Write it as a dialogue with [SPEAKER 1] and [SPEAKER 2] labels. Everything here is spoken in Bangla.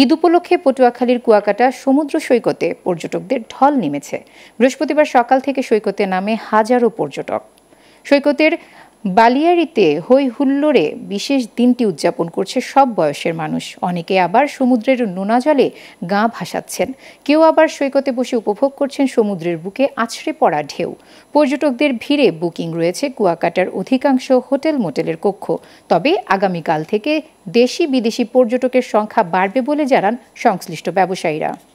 [SPEAKER 1] ঈদ উপলক্ষে পটুয়াখালীর কুয়াকাটা সমুদ্র সৈকতে পর্যটকদের ঢল নেমেছে বৃহস্পতিবার সকাল থেকে সৈকতে নামে হাজারো পর্যটক সৈকতের বালিয়ারিতে হৈ হুল্লোড়ে বিশেষ দিনটি উদযাপন করছে সব বয়সের মানুষ অনেকে আবার সমুদ্রের নোনা জলে গা ভাসাচ্ছেন কেউ আবার সৈকতে বসে উপভোগ করছেন সমুদ্রের বুকে আছড়ে পড়া ঢেউ পর্যটকদের ভিড়ে বুকিং রয়েছে কুয়াকাটার অধিকাংশ হোটেল মোটেলের কক্ষ তবে আগামীকাল থেকে দেশি বিদেশি পর্যটকের সংখ্যা বাড়বে বলে জানান সংশ্লিষ্ট ব্যবসায়ীরা